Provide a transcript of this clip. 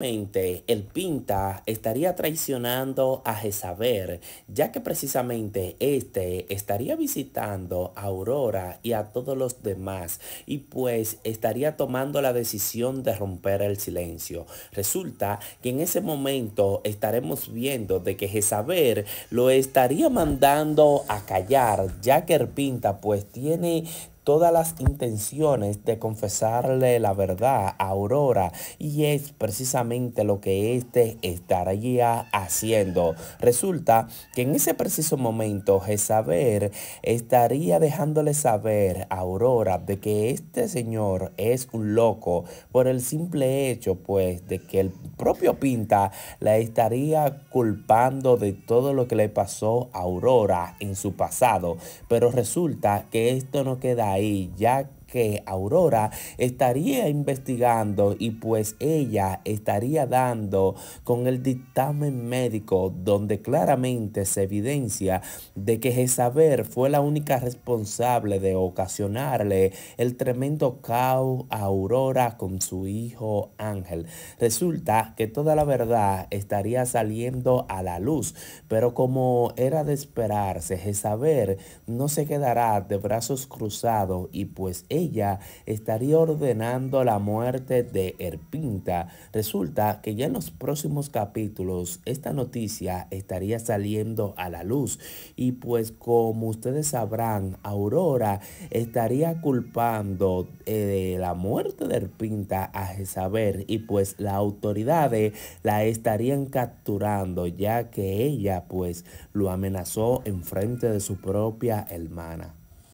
el Pinta estaría traicionando a Jezabel, ya que precisamente este estaría visitando a Aurora y a todos los demás, y pues estaría tomando la decisión de romper el silencio. Resulta que en ese momento estaremos viendo de que Jezabel lo estaría mandando a callar, ya que el Pinta pues tiene todas las intenciones de confesarle la verdad a Aurora y es precisamente lo que éste estaría haciendo. Resulta que en ese preciso momento Jezabel estaría dejándole saber a Aurora de que este señor es un loco por el simple hecho pues de que el propio Pinta la estaría culpando de todo lo que le pasó a Aurora en su pasado. Pero resulta que esto no queda ahí ya que Aurora estaría investigando y pues ella estaría dando con el dictamen médico donde claramente se evidencia de que Jezabel fue la única responsable de ocasionarle el tremendo caos a Aurora con su hijo Ángel. Resulta que toda la verdad estaría saliendo a la luz, pero como era de esperarse, Jezabel no se quedará de brazos cruzados y pues ella estaría ordenando la muerte de Erpinta. Resulta que ya en los próximos capítulos esta noticia estaría saliendo a la luz y pues como ustedes sabrán, Aurora estaría culpando eh, de la muerte de Erpinta a Jezabel y pues las autoridades la estarían capturando ya que ella pues lo amenazó en frente de su propia hermana.